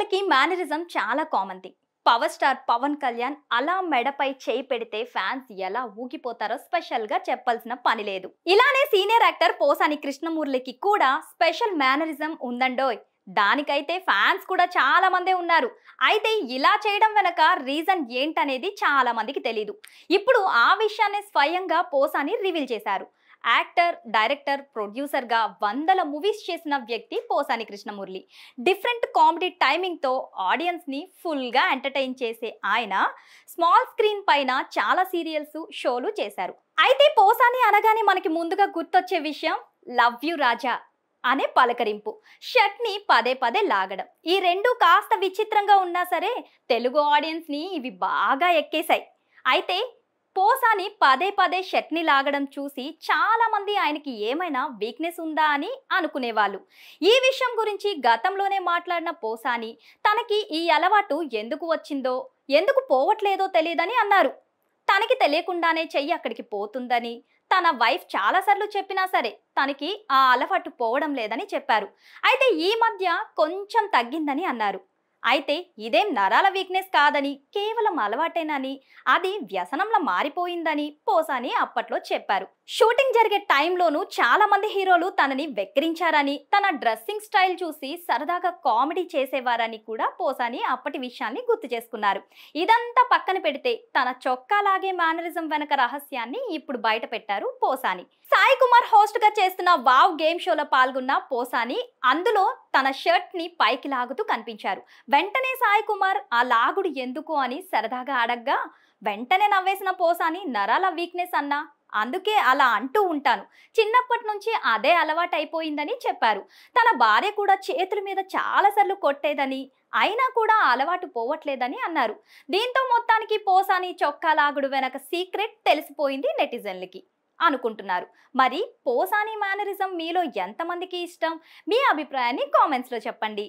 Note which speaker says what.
Speaker 1: వాళ్ళకి మేనరిజం చాలా common thing power star Pawan Kalyan అలా మెడపై చేయి పెడితే ఫ్యాన్స్ ఎలా ఊగిపోతారో స్పెషల్ గా చెప్పాల్సిన పని లేదు ఇలానే సీనియర్ యాక్టర్ పోసాని కృష్ణమూర్లికి కూడా స్పెషల్ మేనరిజం ఉందండోయ్ దానికైతే ఫ్యాన్స్ కూడా చాలా మందే ఉన్నారు అయితే ఇలా చేయడం వెనక రీజన్ ఏంటనేది చాలా మందికి తెలీదు ఇప్పుడు ఆ విషయాన్ని స్వయంగా పోసాని రివీల్ చేశారు యాక్టర్ డైరెక్టర్ ప్రొడ్యూసర్గా వందల మూవీస్ చేసిన వ్యక్తి పోసాని కృష్ణమూర్లి డిఫరెంట్ కామెడీ టైమింగ్తో ఆడియన్స్ని ఫుల్గా ఎంటర్టైన్ చేసే ఆయన స్మాల్ స్క్రీన్ పైన చాలా సీరియల్స్ షోలు చేశారు అయితే పోసాని అనగానే మనకి ముందుగా గుర్తొచ్చే విషయం లవ్ యు రాజా అనే పలకరింపు షర్ట్ని పదే పదే లాగడం ఈ రెండు కాస్త విచిత్రంగా ఉన్నా సరే తెలుగు ఆడియన్స్ని ఇవి బాగా ఎక్కేశాయి అయితే పోసాని పదే పదే షట్ని లాగడం చూసి చాలామంది ఆయనకి ఏమైనా వీక్నెస్ ఉందా అని అనుకునేవాళ్ళు ఈ విషయం గురించి గతంలోనే మాట్లాడిన పోసాని తనకి ఈ అలవాటు ఎందుకు వచ్చిందో ఎందుకు పోవట్లేదో తెలియదని అన్నారు తనకి తెలియకుండానే చెయ్యి అక్కడికి పోతుందని తన వైఫ్ చాలాసార్లు చెప్పినా సరే తనకి ఆ అలవాటు పోవడం లేదని చెప్పారు అయితే ఈ మధ్య కొంచెం తగ్గిందని అన్నారు అయితే ఇదేం నరాల వీక్నెస్ కాదని కేవలం అలవాటేనని అది వ్యసనంలో మారిపోయిందని పోసాని అప్పట్లో చెప్పారు షూటింగ్ జరిగే టైంలోనూ చాలా మంది హీరోలు తనని వెక్కిరించారని తన డ్రెస్సింగ్ స్టైల్ చూసి సరదాగా కామెడీ చేసేవారని కూడా పోసాని అప్పటి విషయాన్ని గుర్తు చేసుకున్నారు ఇదంతా పక్కన పెడితే తన చొక్కాలాగే మేనరిజం వెనక రహస్యాన్ని ఇప్పుడు బయట పెట్టారు పోసాని సాయి కుమార్ హోస్ట్ గా చేస్తున్న వావ్ గేమ్ షోలో పాల్గొన్న పోసాని అందులో తన షర్ట్ ని పైకి లాగుతూ కనిపించారు వెంటనే సాయి కుమార్ ఆ లాగుడు ఎందుకు అని సరదాగా అడగ్గా వెంటనే నవ్వేసిన పోసాని నరాల వీక్నెస్ అన్నా అందుకే అలా అంటూ ఉంటాను చిన్నప్పటి నుంచి అదే అలవాటైపోయిందని చెప్పారు తన భార్య కూడా చేతుల మీద చాలాసార్లు కొట్టేదని అయినా కూడా అలవాటు పోవట్లేదని అన్నారు దీంతో మొత్తానికి పోసాని చొక్కాలాగుడు వెనక సీక్రెట్ తెలిసిపోయింది నెటిజన్లకి అనుకుంటున్నారు మరి పోసాని మేనరిజం మీలో ఎంతమందికి ఇష్టం మీ అభిప్రాయాన్ని కామెంట్స్లో చెప్పండి